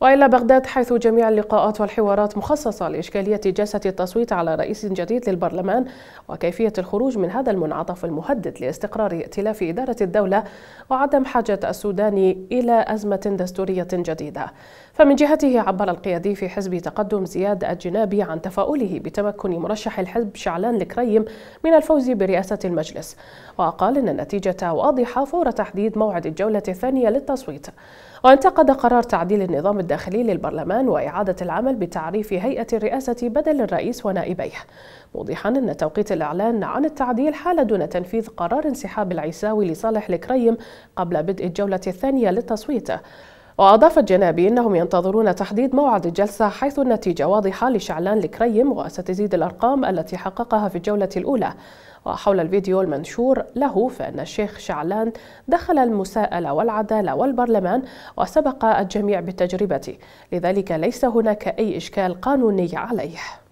وإلى بغداد حيث جميع اللقاءات والحوارات مخصصة لإشكالية جلسة التصويت على رئيس جديد للبرلمان وكيفية الخروج من هذا المنعطف المهدد لاستقرار ائتلاف إدارة الدولة وعدم حاجة السودان إلى أزمة دستورية جديدة فمن جهته عبر القيادي في حزب تقدم زياد الجنابي عن تفاؤله بتمكن مرشح الحزب شعلان الكريم من الفوز برئاسة المجلس وقال إن النتيجة واضحة فور تحديد موعد الجولة الثانية للتصويت وانتقد قرار تعديل النظام الداخلي للبرلمان وإعادة العمل بتعريف هيئة الرئاسة بدل الرئيس ونائبيه موضحا أن توقيت الإعلان عن التعديل حال دون تنفيذ قرار انسحاب العيساوي لصالح الكريم قبل بدء الجولة الثانية للتصويت وأضاف الجنابي أنهم ينتظرون تحديد موعد الجلسة حيث النتيجة واضحة لشعلان الكريم وستزيد الأرقام التي حققها في الجولة الأولى وحول الفيديو المنشور له فإن الشيخ شعلان دخل المساءلة والعدالة والبرلمان وسبق الجميع بتجربته لذلك ليس هناك أي إشكال قانوني عليه